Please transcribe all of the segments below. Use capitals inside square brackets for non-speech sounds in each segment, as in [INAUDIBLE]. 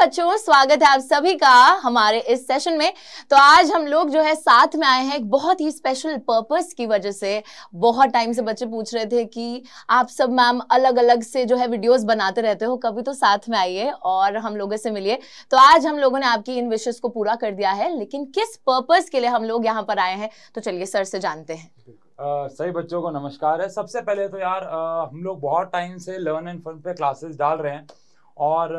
बच्चों स्वागत है आप सभी का हमारे इस सेशन में तो आज हम लोग जो है साथ में आए हैं एक बहुत ही स्पेशल पर्पस की वजह से बहुत टाइम से बच्चे पूछ रहे थे कि आप सब मैम अलग अलग से जो है वीडियोस बनाते रहते हो कभी तो साथ में आइए और हम लोगों से मिलिए तो आज हम लोगों ने आपकी इन विशेष को पूरा कर दिया है लेकिन किस पर्पज के लिए हम लोग यहाँ पर आए हैं तो चलिए सर से जानते हैं Uh, सही बच्चों को नमस्कार है सबसे पहले तो यार uh, हम लोग बहुत टाइम से लर्न एंड फन पे क्लासेस डाल रहे हैं और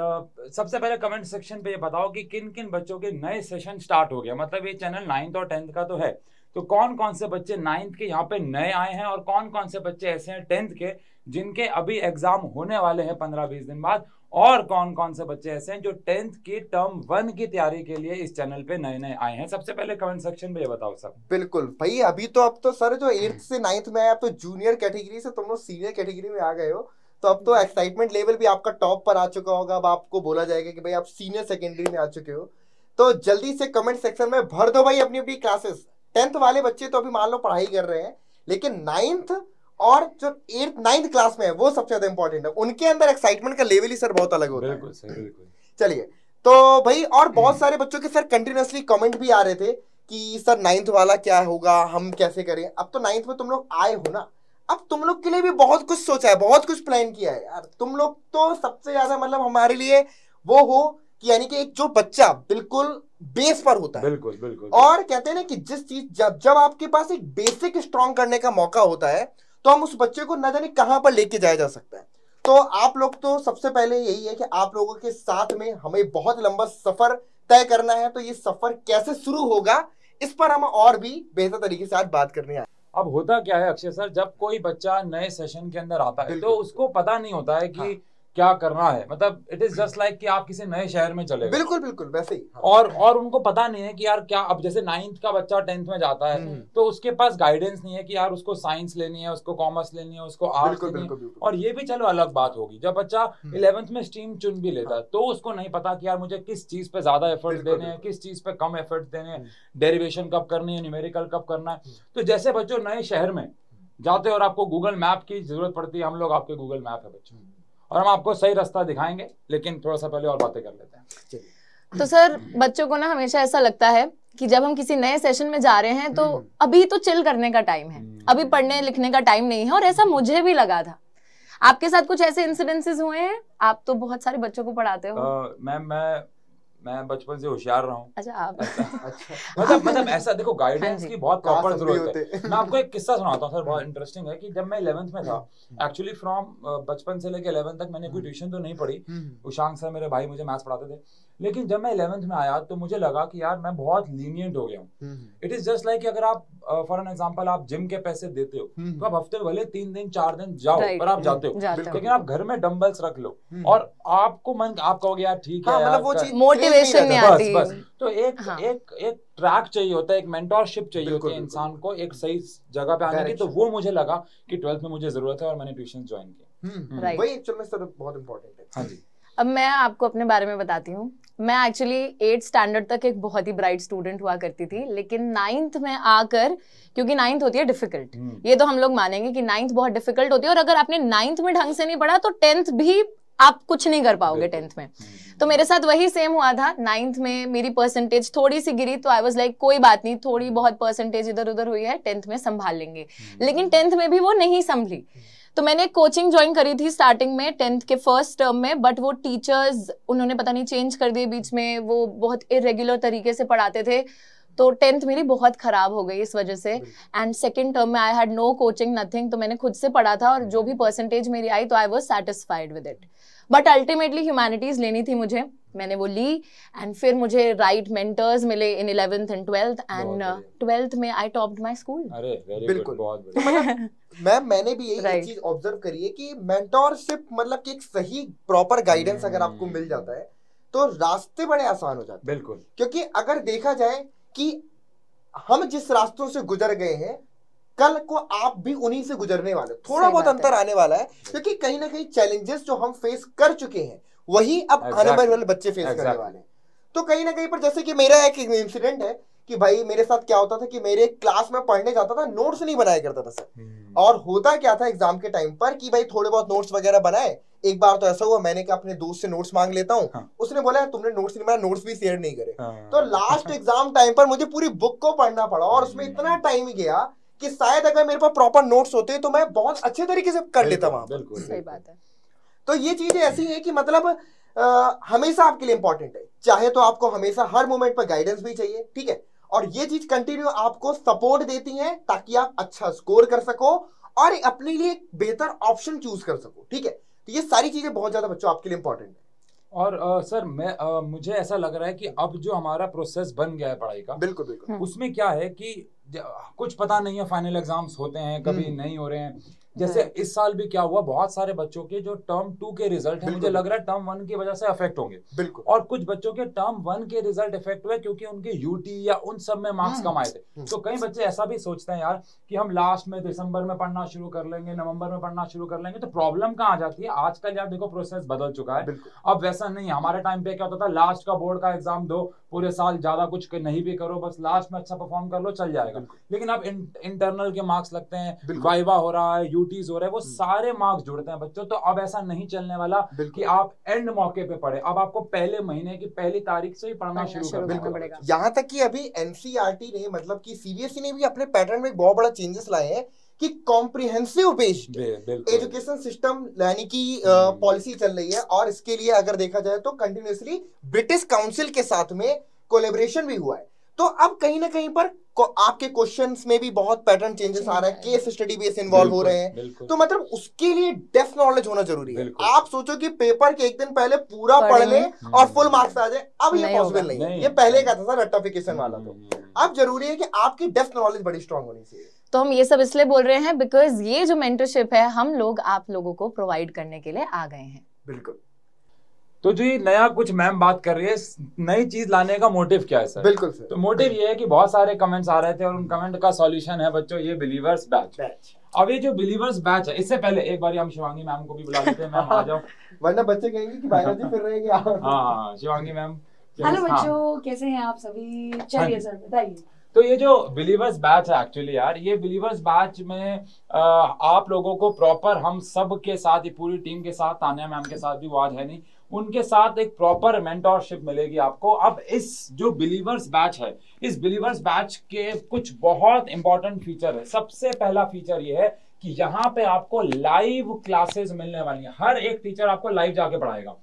सबसे पहले कमेंट सेक्शन पे ये बताओ कि किन किन बच्चों के नए सेशन स्टार्ट हो गया मतलब ये चैनल नाइन्थ और टेंथ का तो है तो कौन कौन से बच्चे नाइन्थ के यहाँ पे नए आए हैं और कौन कौन से बच्चे ऐसे हैं टेंथ के जिनके अभी एग्जाम होने वाले हैं पंद्रह बीस दिन बाद और कौन कौन से बच्चे ऐसे हैं जो टेंथ की टर्म वन की तैयारी के लिए इस चैनल पे नए नए आए हैं सबसे पहले कमेंट सेक्शन में ये बताओ सर बिल्कुल भाई अभी तो अब तो सर जो एट्थ से नाइन्थ में आया आप तो जूनियर कैटेगरी से तुम लोग सीनियर कैटेगरी में आ गए हो तो अब तो एक्साइटमेंट हम्म। लेवल भी आपका टॉप पर आ चुका होगा अब आपको बोला जाएगा कि भाई आप सीनियर सेकेंडरी में आ चुके हो तो जल्दी से कमेंट सेक्शन में भर दो भाई अपनी अपनी क्लासेस टेंथ वाले बच्चे तो अभी मान लो पढ़ाई कर रहे हैं लेकिन नाइन्थ और जो एट नाइन्थ क्लास में है वो सबसे ज्यादा इंपॉर्टेंट है उनके अंदर एक्साइटमेंट का लेवल ही सर बहुत अलग होता है चलिए तो भाई और बहुत सारे बच्चों के सर कंटिन्यूसली कमेंट भी आ रहे थे कि सर नाइन्थ वाला क्या होगा हम कैसे करें अब तो नाइन्थ में तुम लोग आए हो ना अब तुम लोग के लिए भी बहुत कुछ सोचा है बहुत कुछ प्लान किया है यार तुम लोग तो सबसे ज्यादा मतलब हमारे लिए वो हो कि यानी कि एक जो बच्चा बिल्कुल बेस पर होता है बिल्कुल बिल्कुल और कहते हैं ना कि जिस चीज जब जब आपके पास एक बेसिक स्ट्रॉन्ग करने का मौका होता है तो हम उस बच्चे को न जाने कहां पर लेके जाया जा सकता है तो आप लोग तो सबसे पहले यही है कि आप लोगों के साथ में हमें बहुत लंबा सफर तय करना है तो ये सफर कैसे शुरू होगा इस पर हम और भी बेहतर तरीके से आज बात करने आए अब होता क्या है अक्षय सर जब कोई बच्चा नए सेशन के अंदर आता है तो उसको पता नहीं होता है कि हाँ। क्या करना है मतलब इट इज जस्ट लाइक कि आप किसी नए शहर में चले बिल्कुल बिल्कुल वैसे ही हाँ। और और उनको पता नहीं है कि यार क्या अब जैसे नाइन्थ का बच्चा टेंथ में जाता है हम्म। तो उसके पास गाइडेंस नहीं है कि यार उसको साइंस लेनी है उसको कॉमर्स लेनी है उसको आर्ट्स लेनी बिल्कुल, है बिल्कुल। और ये भी चलो अलग बात होगी जब बच्चा इलेवंथ हम्म। में स्ट्रीम चुन भी लेता है तो उसको नहीं पता कि यार मुझे किस चीज पे ज्यादा एफर्ट्स देने हैं किस चीज पे कम एफर्ट्स देने हैं डेरिवेशन हम्म। कब करनी है न्यूमेरिकल कब करना है तो जैसे बच्चों नए शहर में जाते और आपको गूगल मैप की जरूरत पड़ती है हम लोग आपके गूगल मैप है बच्चों और हम आपको सही रास्ता दिखाएंगे लेकिन थोड़ा सा पहले और बातें कर लेते हैं तो सर बच्चों को ना हमेशा ऐसा लगता है कि जब हम किसी नए सेशन में जा रहे हैं तो हम्म। अभी तो चिल करने का टाइम है हम्म। अभी पढ़ने लिखने का टाइम नहीं है और ऐसा मुझे भी लगा था आपके साथ कुछ ऐसे इंसिडेंसेस हुए हैं आप तो बहुत सारे बच्चों को पढ़ाते हो मैम मैं मैं बचपन से होशियार रहा हूँ अच्छा, [LAUGHS] अच्छा। मतलब मतलब ऐसा देखो गाइडेंस हाँ की बहुत प्रॉपर जरूरत है मैं आपको एक किस्सा सुनाता हूँ सर बहुत इंटरेस्टिंग हाँ। है कि जब मैं इलेवंथ में था एक्चुअली फ्रॉम हम्म। बचपन से लेकर इलेवंथ तक मैंने कोई ट्यूशन हम्म। तो नहीं पढ़ी हम्म। उशांक सर मेरे भाई मुझे मैथ्स पढ़ाते थे लेकिन जब मैं इलेवेंथ में आया तो मुझे लगा कि यार मैं बहुत लीनियंट हो गया हूँ इट इज जस्ट लाइक अगर आप फॉर एन एग्जाम्पल आप जिम के पैसे देते हो हम्म, तो आप हम्म। हफ्ते में भले तीन दिन चार दिन जाओ right. पर आप हम्म, जाते हो लेकिन आप घर में डम्बल्स रख लो और आपको मन आप कहोगे यार ठीक हाँ, है मतलब वो चीज मोटिवेशन नहीं आती बस तो एक हाँ। एक एक ट्रैक चाहिए होता है एक मेंटोरशिप चाहिए होती है इंसान को एक सही जगह पे आने की तो वो मुझे लगा कि ट्वेल्थ में मुझे जरूरत है और मैंने ट्यूशन ज्वाइन किया वही एक्चुअल में सर बहुत इंपॉर्टेंट है हाँ जी अब मैं आपको अपने बारे में बताती हूँ मैं एक्चुअली एट स्टैंडर्ड तक एक बहुत ही ब्राइट स्टूडेंट हुआ करती थी लेकिन नाइन्थ में आकर क्योंकि नाइन्थ होती है डिफिकल्ट हम्म। hmm. ये तो हम लोग मानेंगे कि नाइन्थ बहुत डिफिकल्ट होती है और अगर आपने नाइन्थ में ढंग से नहीं पढ़ा तो टेंथ भी आप कुछ नहीं कर पाओगे टेंथ में हम्म। तो मेरे साथ वही सेम हुआ था नाइन्थ में मेरी परसेंटेज थोड़ी सी गिरी तो आई वाज लाइक कोई बात नहीं थोड़ी हम्म। बहुत परसेंटेज इधर उधर हुई है टेंथ में संभाल लेंगे लेकिन टेंथ में भी वो नहीं संभली तो मैंने कोचिंग ज्वाइन करी थी स्टार्टिंग में टेंथ के फर्स्ट टर्म में बट वो टीचर्स उन्होंने पता नहीं चेंज कर दिए बीच में वो बहुत इरेगुलर तरीके से पढ़ाते थे तो टेंथ मेरी बहुत ख़राब हो गई इस वजह से एंड सेकेंड टर्म में I had no coaching nothing तो मैंने खुद से पढ़ा था और हम्म। जो भी परसेंटेज मेरी आई तो I was satisfied with it but ultimately humanities लेनी थी मुझे मैंने वो ली एंड फिर मुझे राइट मेंटर्स मिले in eleventh and twelfth and twelfth में आई टॉप्ड माय स्कूल अरे बिल्कुल तो मतलब, [LAUGHS] मैम मैंने भी यही right. चीज ऑब्जर्व करी है कि मेंटोरशिप मतलब कि एक सही प्रॉपर गाइडेंस अगर आपको hmm। मिल जाता है तो रास्ते बड़े आसान हो जाते हैं बिल्कुल क्योंकि अगर देखा जाए कि हम जिस रास्तों से गुजर गए हैं कल को आप भी उन्हीं से गुजरने वाले थोड़ा बहुत अंतर आने वाला है क्योंकि कहीं ना कहीं चैलेंजेस जो हम फेस कर चुके हैं वही अब आने वाले बच्चे फेस करने वाले हैं तो कहीं ना कहीं पर जैसे कि मेरा एक इंसिडेंट है कि भाई मेरे साथ क्या होता था कि मेरे क्लास में पढ़ने जाता था नोट्स नहीं बनाया करता था सर हम्म। और होता क्या था एग्जाम के टाइम पर कि भाई थोड़े बहुत नोट्स वगैरह बनाए एक बार तो ऐसा हुआ मैंने कहा अपने दोस्त से नोट्स मांग लेता हूँ हाँ. उसने बोला तुमने नोट्स नहीं बनाया नोट्स भी शेयर नहीं करे हाँ. तो लास्ट एग्जाम टाइम पर मुझे पूरी बुक को पढ़ना पड़ा और उसमें हम्म। इतना टाइम गया कि शायद अगर मेरे पास प्रॉपर नोट्स होते तो मैं बहुत अच्छे तरीके से कर लेता वहां बिल्कुल सही बात है तो ये चीजें ऐसी है कि मतलब आ, हमेशा आपके लिए इंपॉर्टेंट है चाहे तो आपको हमेशा हर मोमेंट पर गाइडेंस भी चाहिए ठीक है और ये चीज कंटिन्यू आपको सपोर्ट देती है ताकि आप अच्छा स्कोर कर सको और अपने लिए बेहतर ऑप्शन चूज कर सको ठीक है तो ये सारी चीजें बहुत ज्यादा बच्चों आपके लिए इंपॉर्टेंट है और आ, सर मैं आ, मुझे ऐसा लग रहा है कि अब जो हमारा प्रोसेस बन गया है पढ़ाई का बिल्कुल बिल्कुल हम्म। उसमें क्या है कि कुछ पता नहीं है फाइनल एग्जाम्स होते हैं कभी हम्म। नहीं हो रहे हैं जैसे इस साल भी क्या हुआ बहुत सारे बच्चों के जो टर्म टू के रिजल्ट है मुझे लग रहा है टर्म वन की वजह से अफेक्ट होंगे बिल्कुल और कुछ बच्चों के टर्म वन के रिजल्ट इफेक्ट हुए क्योंकि उनके यूटी या उन सब में मार्क्स कम आए थे हम्म। तो कई बच्चे ऐसा भी सोचते हैं यार कि हम लास्ट में दिसंबर में पढ़ना शुरू कर लेंगे नवंबर में पढ़ना शुरू कर लेंगे तो प्रॉब्लम कहाँ आ जाती है आजकल यार देखो प्रोसेस बदल चुका है अब वैसा नहीं हमारे टाइम पे क्या होता था लास्ट का बोर्ड का एग्जाम दो पूरे साल ज्यादा कुछ नहीं भी करो बस लास्ट में अच्छा परफॉर्म कर लो चल जाएगा लेकिन अब इंटरनल के मार्क्स लगते हैं वाइवा हो रहा है ड्यूटीज हो रहे हैं वो हम्म। सारे मार्क्स जुड़ते हैं बच्चों तो अब ऐसा नहीं चलने वाला कि आप एंड मौके पे पढ़े अब आपको पहले महीने की पहली तारीख से ही पढ़ना शुरू करना पड़ेगा यहाँ तक कि अभी एनसीईआरटी e ने मतलब कि सीबीएसई e ने भी अपने पैटर्न में बहुत बड़ा चेंजेस लाए हैं कि कॉम्प्रिहेंसिव बेस्ड एजुकेशन सिस्टम यानी कि पॉलिसी हम्म। चल रही है और इसके लिए अगर देखा जाए तो कंटिन्यूसली ब्रिटिश काउंसिल के साथ में कोलेबरेशन भी हुआ है तो अब कहीं ना कहीं पर को आपके क्वेश्चन में भी बहुत पैटर्न चेंजेस आ रहा है केस स्टडी बेस इन्वॉल्व हो रहे हैं तो मतलब उसके लिए डेफ नॉलेज होना जरूरी है आप सोचो कि पेपर के एक दिन पहले पूरा पढ़ लें और फुल मार्क्स आ जाए अब ये पॉसिबल नहीं है ये पहले का था सर वाला तो हम्म। अब जरूरी है कि आपकी डेफ नॉलेज बड़ी स्ट्रांग होनी चाहिए तो हम ये सब इसलिए बोल रहे हैं बिकॉज ये जो मेंटरशिप है हम लोग आप लोगों को प्रोवाइड करने के लिए आ गए हैं बिल्कुल तो जो ये नया कुछ मैम बात कर रही है नई चीज लाने का मोटिव क्या है सर बिल्कुल सर तो मोटिव ये है कि बहुत सारे कमेंट्स आ रहे थे और उन कमेंट का सॉल्यूशन है बच्चों ये बिलीवर्स बैच अब ये जो बिलीवर्स बैच है इससे पहले एक बार हम शिवांगी मैम को भी बुला लेते हैं मैम आ जाओ [LAUGHS] वरना बच्चे कहेंगे कि बायोलॉजी फिर रहे क्या [LAUGHS] हाँ, हाँ शिवांगी मैम हेलो हाँ. बच्चों कैसे हैं आप सभी चलिए सर हाँ बताइए तो ये जो बिलीवर्स बैच है एक्चुअली यार ये बिलीवर्स बैच में आ, आप लोगों को प्रॉपर हम सब के साथ पूरी टीम के साथ तानिया मैम के साथ भी वो आज है नहीं उनके साथ एक प्रॉपर मेंटोरशिप मिलेगी आपको अब इस जो बिलीवर्स बैच है इस बिलीवर्स बैच के कुछ बहुत इंपॉर्टेंट फीचर है सबसे पहला फीचर ये है कि यहाँ पे आपको लाइव क्लासेस मिलने वाली है हर एक टीचर आपको लाइव जाके पढ़ाएगा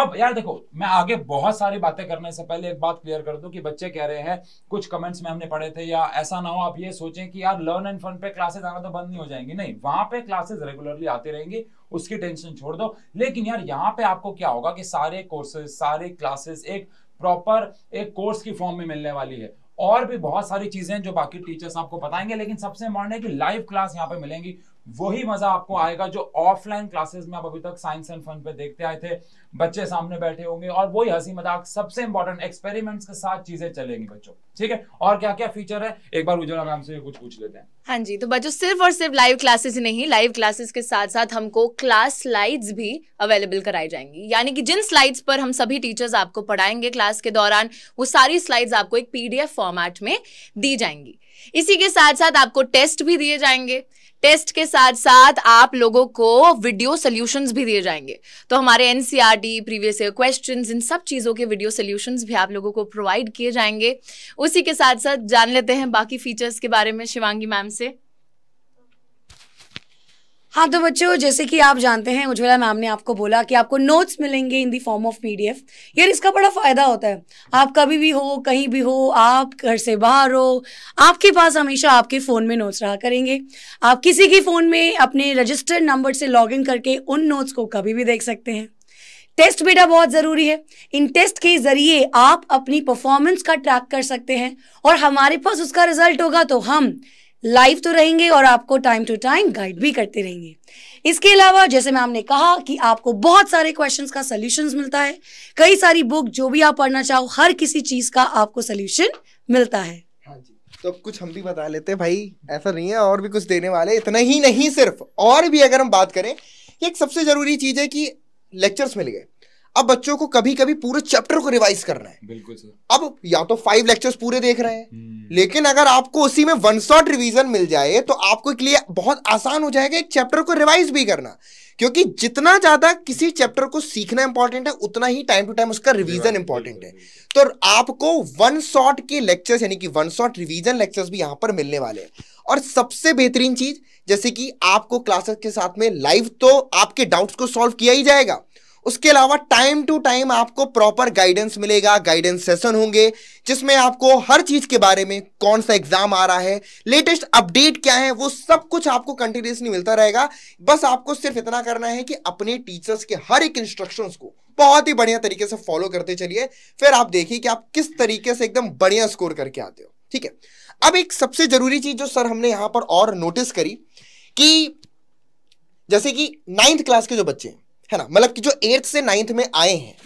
अब यार देखो मैं आगे बहुत सारी बातें करने से पहले एक बात क्लियर कर दूं कि बच्चे कह रहे हैं कुछ कमेंट्स में हमने पढ़े थे या ऐसा ना हो आप ये सोचें कि यार लर्न एंड फन पे क्लासेस आना तो बंद नहीं हो जाएंगी नहीं वहां पे क्लासेस रेगुलरली आती रहेंगी उसकी टेंशन छोड़ दो लेकिन यार यहाँ पे आपको क्या होगा कि सारे कोर्सेज सारे क्लासेस एक प्रॉपर एक कोर्स की फॉर्म में मिलने वाली है और भी बहुत सारी चीजें हैं जो बाकी टीचर्स आपको बताएंगे लेकिन सबसे इंपॉर्टेंट है कि लाइव क्लास यहाँ पे मिलेंगी वही मजा आपको आएगा जो ऑफलाइन क्लासेस में आप अभी तक साइंस एंड फन पे देखते आए थे बच्चे सामने बैठे होंगे और वही हंसी मजाक सबसे इंपॉर्टेंट एक्सपेरिमेंट्स के साथ चीजें चलेंगी बच्चों ठीक है और क्या क्या फीचर है एक बार उज्ज्वला मैम से कुछ पूछ लेते हैं हाँ जी तो बच्चों सिर्फ और सिर्फ लाइव क्लासेस ही नहीं लाइव क्लासेस के साथ साथ हमको क्लास स्लाइड्स भी अवेलेबल कराई जाएंगी यानी कि जिन स्लाइड्स पर हम सभी टीचर्स आपको पढ़ाएंगे क्लास के दौरान वो सारी स्लाइड्स आपको एक पीडीएफ फॉर्मेट में दी जाएंगी इसी के साथ साथ आपको टेस्ट भी दिए जाएंगे टेस्ट के साथ साथ आप लोगों को वीडियो सोल्यूशंस भी दिए जाएंगे तो हमारे एनसीईआरटी प्रीवियस ईयर इन सब चीज़ों के वीडियो सोल्यूशन भी आप लोगों को प्रोवाइड किए जाएंगे उसी के साथ साथ जान लेते हैं बाकी फीचर्स के बारे में शिवांगी मैम से हाँ तो बच्चों जैसे कि आप जानते हैं उज्ज्वला मैम ने आपको बोला कि आपको नोट्स मिलेंगे in the form of PDF यार इसका बड़ा फ़ायदा होता है आप कभी भी हो कहीं भी हो आप घर से बाहर हो आपके पास हमेशा आपके फ़ोन में नोट्स रहा करेंगे आप किसी के फ़ोन में अपने रजिस्टर्ड नंबर से इन करके उन नोट्स को कभी भी देख सकते हैं टेस्ट बेटा बहुत ज़रूरी है इन टेस्ट के ज़रिए आप अपनी परफॉर्मेंस का ट्रैक कर सकते हैं और हमारे पास उसका रिजल्ट होगा तो हम लाइव तो रहेंगे और आपको टाइम टू टाइम गाइड भी करते रहेंगे इसके अलावा जैसे मैम ने कहा कि आपको बहुत सारे क्वेश्चंस का सोल्यूशन मिलता है कई सारी बुक जो भी आप पढ़ना चाहो हर किसी चीज़ का आपको सोल्यूशन मिलता है हाँ तो कुछ हम भी बता लेते हैं भाई ऐसा नहीं है और भी कुछ देने वाले इतना ही नहीं सिर्फ और भी अगर हम बात करें एक सबसे ज़रूरी चीज़ है कि लेक्चर्स मिल गए अब बच्चों को कभी कभी पूरे चैप्टर को रिवाइज करना है बिल्कुल सर अब या तो फाइव लेक्चर्स पूरे देख रहे हैं हम्म। लेकिन अगर आपको उसी में वन शॉट रिवीजन मिल जाए तो आपको के लिए बहुत आसान हो जाएगा एक चैप्टर को रिवाइज भी करना क्योंकि जितना ज्यादा किसी चैप्टर को सीखना इंपॉर्टेंट है उतना ही टाइम टू टाइम उसका रिवीजन इंपॉर्टेंट है तो आपको वन शॉट के लेक्चर्स यानी कि वन शॉट रिवीजन लेक्चर्स भी यहां पर मिलने वाले हैं और सबसे बेहतरीन चीज जैसे कि आपको क्लासेस के साथ में लाइव तो आपके डाउट्स को सॉल्व किया ही जाएगा उसके अलावा टाइम टू टाइम आपको प्रॉपर गाइडेंस मिलेगा गाइडेंस सेशन होंगे जिसमें आपको हर चीज के बारे में कौन सा एग्जाम आ रहा है लेटेस्ट अपडेट क्या है वो सब कुछ आपको कंटिन्यूसली मिलता रहेगा बस आपको सिर्फ इतना करना है कि अपने टीचर्स के हर एक इंस्ट्रक्शन को बहुत ही बढ़िया तरीके से फॉलो करते चलिए फिर आप देखिए कि आप किस तरीके से एकदम बढ़िया स्कोर करके आते हो ठीक है अब एक सबसे जरूरी चीज जो सर हमने यहां पर और नोटिस करी कि जैसे कि नाइन्थ क्लास के जो बच्चे हैं है ना मतलब कि जो एट्थ से नाइन्थ में आए हैं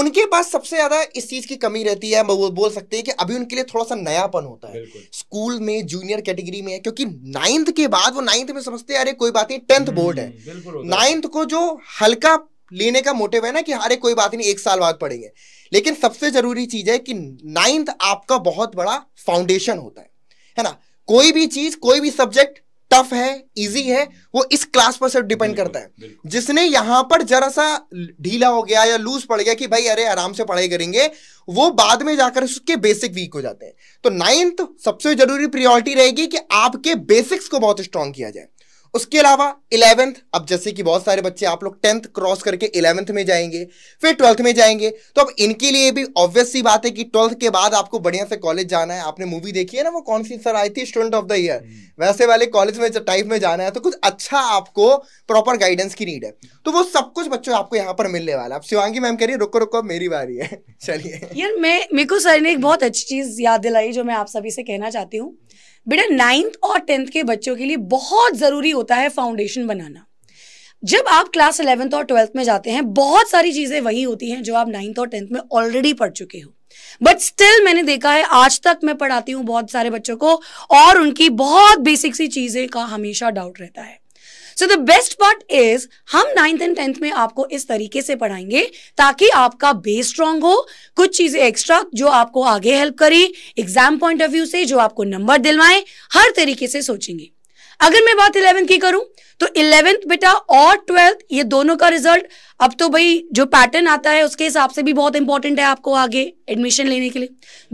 उनके पास सबसे ज्यादा इस चीज की कमी रहती है वो बोल सकते हैं कि अभी उनके लिए थोड़ा सा नयापन होता है स्कूल में जूनियर कैटेगरी में है क्योंकि नाइन्थ के बाद वो नाइन्थ में समझते हैं अरे कोई बात नहीं टेंथ बोर्ड हम्म, है नाइन्थ को जो हल्का लेने का मोटिव है ना कि अरे कोई बात नहीं एक साल बाद पढ़ेंगे लेकिन सबसे जरूरी चीज है कि नाइन्थ आपका बहुत बड़ा फाउंडेशन होता है है ना कोई भी चीज कोई भी सब्जेक्ट टफ है इजी है वो इस क्लास पर सिर्फ डिपेंड करता है जिसने यहां पर जरा सा ढीला हो गया या लूज पड़ गया कि भाई अरे आराम से पढ़ाई करेंगे वो बाद में जाकर उसके बेसिक वीक हो जाते हैं तो नाइन्थ सबसे जरूरी प्रियोरिटी रहेगी कि आपके बेसिक्स को बहुत स्ट्रांग किया जाए उसके अलावा इलेवेंथ अब जैसे कि बहुत सारे बच्चे आप लोग टेंथ क्रॉस करके इलेवेंथ में जाएंगे फिर ट्वेल्थ में जाएंगे तो अब इनके लिए भी ऑब्वियस सी बात है कि ट्वेल्थ के बाद आपको बढ़िया से कॉलेज जाना है आपने मूवी देखी है ना वो कौन सी सर आई थी स्टूडेंट ऑफ द ईयर वैसे वाले कॉलेज में टाइप में जाना है तो कुछ अच्छा आपको प्रॉपर गाइडेंस की नीड है तो वो सब कुछ बच्चों आपको यहाँ पर मिलने वाला है अब शिवांगी मैम कह रही है रुको रुको मेरी बारी है [LAUGHS] चलिए यार मैं मेरे को सर ने एक बहुत अच्छी चीज़ याद दिलाई जो मैं आप सभी से कहना चाहती हूँ बेटा नाइन्थ और टेंथ के बच्चों के लिए बहुत ज़रूरी होता है फाउंडेशन बनाना जब आप क्लास इलेवेंथ और ट्वेल्थ में जाते हैं बहुत सारी चीज़ें वही होती हैं जो आप नाइन्थ और टेंथ में ऑलरेडी पढ़ चुके हो बट स्टिल मैंने देखा है आज तक मैं पढ़ाती हूँ बहुत सारे बच्चों को और उनकी बहुत बेसिक सी चीज़ें का हमेशा डाउट रहता है so the best part is हम नाइन्थ एंड टेंथ में आपको इस तरीके से पढ़ाएंगे ताकि आपका बेस स्ट्रांग हो कुछ चीजें एक्स्ट्रा जो आपको आगे हेल्प करे एग्जाम पॉइंट ऑफ व्यू से जो आपको नंबर दिलवाए हर तरीके से सोचेंगे अगर मैं बात इलेवेंथ की करूं तो इलेवेंथ बेटा और ट्वेल्थ ये दोनों का रिजल्ट अब तो भाई जो पैटर्न आता है उसके हिसाब से भी बहुत इंपॉर्टेंट है आपको आगे एडमिशन लेने के लिए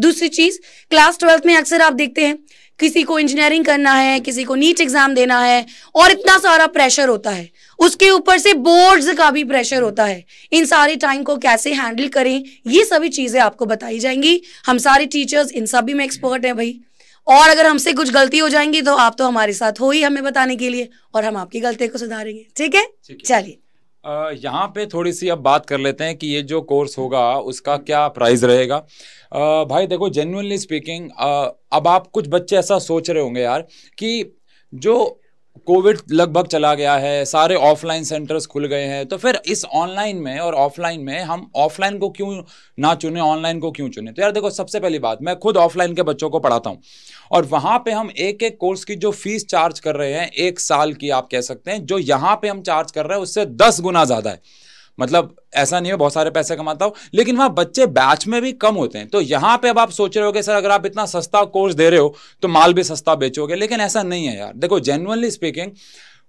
दूसरी चीज क्लास ट्वेल्थ में अक्सर आप देखते हैं किसी को इंजीनियरिंग करना है किसी को नीट एग्जाम देना है और इतना सारा प्रेशर होता है उसके ऊपर से बोर्ड्स का भी प्रेशर होता है इन सारे टाइम को कैसे हैंडल करें ये सभी चीज़ें आपको बताई जाएंगी हम सारे टीचर्स इन सभी में एक्सपर्ट हैं भाई और अगर हमसे कुछ गलती हो जाएंगी तो आप तो हमारे साथ हो ही हमें बताने के लिए और हम आपकी गलती को सुधारेंगे ठीक है चलिए यहाँ पे थोड़ी सी अब बात कर लेते हैं कि ये जो कोर्स होगा उसका क्या प्राइस रहेगा भाई देखो जेन्यनली स्पीकिंग अब आप कुछ बच्चे ऐसा सोच रहे होंगे यार कि जो कोविड लगभग चला गया है सारे ऑफलाइन सेंटर्स खुल गए हैं तो फिर इस ऑनलाइन में और ऑफलाइन में हम ऑफलाइन को क्यों ना चुने ऑनलाइन को क्यों चुने तो यार देखो सबसे पहली बात मैं खुद ऑफलाइन के बच्चों को पढ़ाता हूँ और वहाँ पे हम एक एक कोर्स की जो फीस चार्ज कर रहे हैं एक साल की आप कह सकते हैं जो यहाँ पे हम चार्ज कर रहे हैं उससे दस गुना ज़्यादा है मतलब ऐसा नहीं है बहुत सारे पैसे कमाता हो लेकिन वहाँ बच्चे बैच में भी कम होते हैं तो यहाँ पे अब आप सोच रहे हो सर अगर आप इतना सस्ता कोर्स दे रहे हो तो माल भी सस्ता बेचोगे लेकिन ऐसा नहीं है यार देखो जेनुअनली स्पीकिंग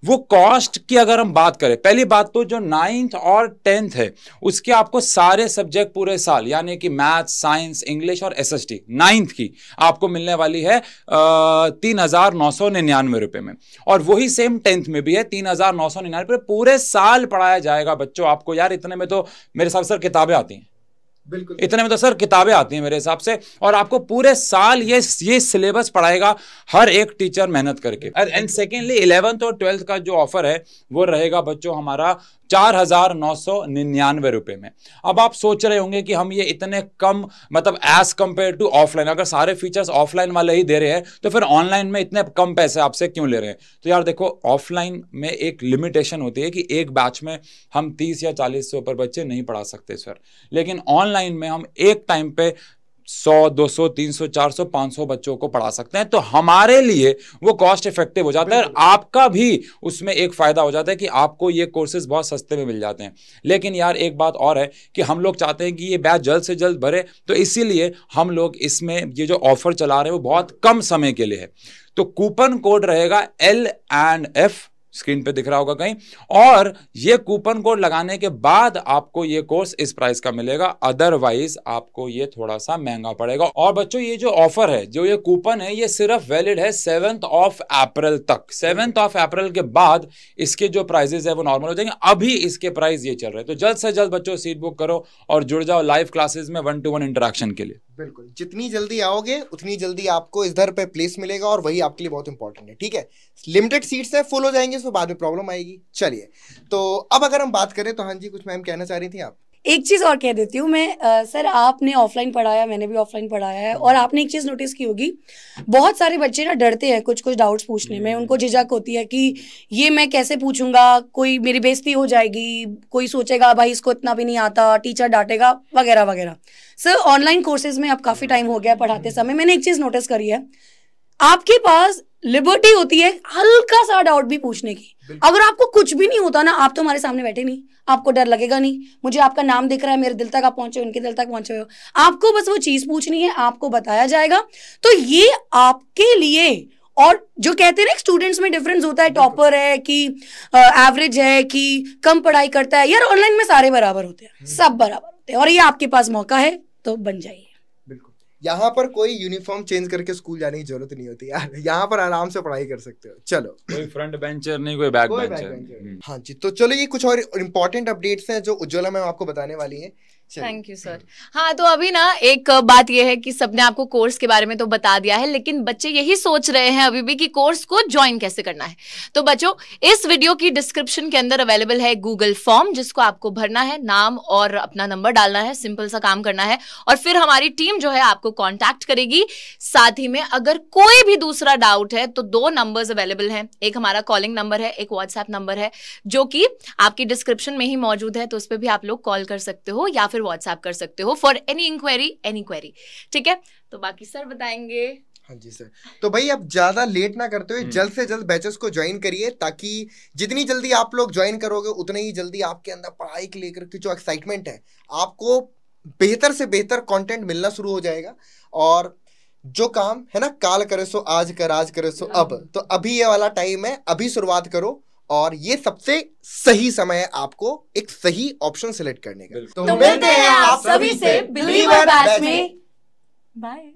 वो कॉस्ट की अगर हम बात करें पहली बात तो जो नाइन्थ और टेंथ है उसके आपको सारे सब्जेक्ट पूरे साल यानी कि मैथ साइंस इंग्लिश और एसएसटी नाइन्थ की आपको मिलने वाली है तीन हज़ार नौ सौ निन्यानवे रुपये में और वही सेम टेंथ में भी है तीन हज़ार नौ सौ निन्यानवे पूरे साल पढ़ाया जाएगा बच्चों आपको यार इतने में तो मेरे हिसाब से किताबें आती हैं बिल्कुल इतने में तो सर किताबें आती हैं मेरे हिसाब से और आपको पूरे साल ये ये सिलेबस पढ़ाएगा हर एक टीचर मेहनत करके एंड सेकेंडली इलेवंथ और ट्वेल्थ का जो ऑफर है वो रहेगा बच्चों हमारा चार हजार नौ सौ निन्यानवे रुपये में अब आप सोच रहे होंगे कि हम ये इतने कम मतलब एज कंपेयर टू ऑफलाइन अगर सारे फीचर्स ऑफलाइन वाले ही दे रहे हैं तो फिर ऑनलाइन में इतने कम पैसे आपसे क्यों ले रहे हैं तो यार देखो ऑफलाइन में एक लिमिटेशन होती है कि एक बैच में हम तीस या चालीस से ऊपर बच्चे नहीं पढ़ा सकते सर लेकिन ऑनलाइन ऑनलाइन में हम एक टाइम पे 100, 200, 300, 400, 500 बच्चों को पढ़ा सकते हैं तो हमारे लिए वो कॉस्ट इफेक्टिव हो जाता है और आपका भी उसमें एक फ़ायदा हो जाता है कि आपको ये कोर्सेज बहुत सस्ते में मिल जाते हैं लेकिन यार एक बात और है कि हम लोग चाहते हैं कि ये बैच जल्द से जल्द भरे तो इसीलिए हम लोग इसमें ये जो ऑफ़र चला रहे हैं वो बहुत कम समय के लिए है तो कूपन कोड रहेगा एल एंड एफ़ स्क्रीन पे दिख रहा होगा कहीं और ये कूपन कोड लगाने के बाद आपको ये कोर्स इस प्राइस का मिलेगा अदरवाइज आपको ये थोड़ा सा महंगा पड़ेगा और बच्चों ये जो ऑफर है जो ये कूपन है ये सिर्फ वैलिड है सेवंथ ऑफ अप्रैल तक सेवेंथ ऑफ अप्रैल के बाद इसके जो प्राइजेस है वो नॉर्मल हो जाएंगे अभी इसके प्राइस ये चल रहे हैं तो जल्द से जल्द बच्चों सीट बुक करो और जुड़ जाओ लाइव क्लासेज में वन टू वन इंटरेक्शन के लिए बिल्कुल जितनी जल्दी आओगे उतनी जल्दी आपको इस दर पे प्लेस मिलेगा और वही आपके लिए बहुत इंपॉर्टेंट है ठीक है लिमिटेड सीट्स है फुल हो जाएंगे उसमें बाद में प्रॉब्लम आएगी चलिए तो अब अगर हम बात करें तो हाँ जी कुछ मैम कहना चाह रही थी आप एक चीज़ और कह देती हूँ मैं आ, सर आपने ऑफलाइन पढ़ाया मैंने भी ऑफलाइन पढ़ाया है और आपने एक चीज़ नोटिस की होगी बहुत सारे बच्चे ना डरते हैं कुछ कुछ डाउट्स पूछने में उनको हम्म। झिझक होती है कि ये मैं कैसे पूछूंगा कोई मेरी बेइज्जती हो जाएगी कोई सोचेगा भाई इसको इतना भी नहीं आता टीचर डांटेगा वगैरह वगैरह सर ऑनलाइन कोर्सेज में अब काफ़ी हम्म। टाइम हो गया पढ़ाते समय मैंने एक चीज़ नोटिस करी है आपके पास लिबर्टी होती है हल्का सा डाउट भी पूछने की अगर आपको कुछ भी नहीं होता ना आप तो हमारे सामने बैठे नहीं आपको डर लगेगा नहीं मुझे आपका नाम दिख रहा है मेरे दिल तक आप पहुंचे उनके दिल तक पहुंचे हो आपको बस वो चीज पूछनी है आपको बताया जाएगा तो ये आपके लिए और जो कहते हैं ना स्टूडेंट्स में डिफरेंस होता है टॉपर है कि एवरेज है कि कम पढ़ाई करता है यार ऑनलाइन में सारे बराबर होते हैं हम्म। सब बराबर होते हैं और ये आपके पास मौका है तो बन जाइए यहाँ पर कोई यूनिफॉर्म चेंज करके स्कूल जाने की जरूरत नहीं होती यार यहाँ पर आराम से पढ़ाई कर सकते हो चलो कोई फ्रंट बेंचर नहीं कोई बैक बेंचर हम्म। हाँ जी तो चलो ये कुछ और इम्पोर्टेंट अपडेट्स हैं जो उज्ज्वला मैम आपको बताने वाली है थैंक यू सर हाँ तो अभी ना एक बात यह है कि सबने आपको कोर्स के बारे में तो बता दिया है लेकिन बच्चे यही सोच रहे हैं अभी भी कि कोर्स को ज्वाइन कैसे करना है तो बच्चों इस वीडियो की डिस्क्रिप्शन के अंदर अवेलेबल है गूगल फॉर्म जिसको आपको भरना है नाम और अपना नंबर डालना है सिंपल सा काम करना है और फिर हमारी टीम जो है आपको कॉन्टैक्ट करेगी साथ ही में अगर कोई भी दूसरा डाउट है तो दो नंबर अवेलेबल हैं एक हमारा कॉलिंग नंबर है एक व्हाट्सएप नंबर है जो कि आपकी डिस्क्रिप्शन में ही मौजूद है तो उस पर भी आप लोग कॉल कर सकते हो या फिर फिर व्हाट्सएप कर सकते हो for any inquiry any query ठीक है तो बाकी सर बताएंगे हाँ जी सर तो भाई आप ज़्यादा लेट ना करते हुए हम्म। जल्द से जल्द बैचेस को ज्वाइन करिए ताकि जितनी जल्दी आप लोग ज्वाइन करोगे उतने ही जल्दी आपके अंदर पढ़ाई के लेकर जो एक्साइटमेंट है आपको बेहतर से बेहतर कंटेंट मिलना शुरू हो जाएगा और जो काम है ना काल करे सो आज कर आज करे सो हाँ। अब तो अभी ये वाला टाइम है अभी शुरुआत करो और ये सबसे सही समय है आपको एक सही ऑप्शन सिलेक्ट करने का तो, तो मिलते हैं आप सभी से बिलीवर बैच में बाय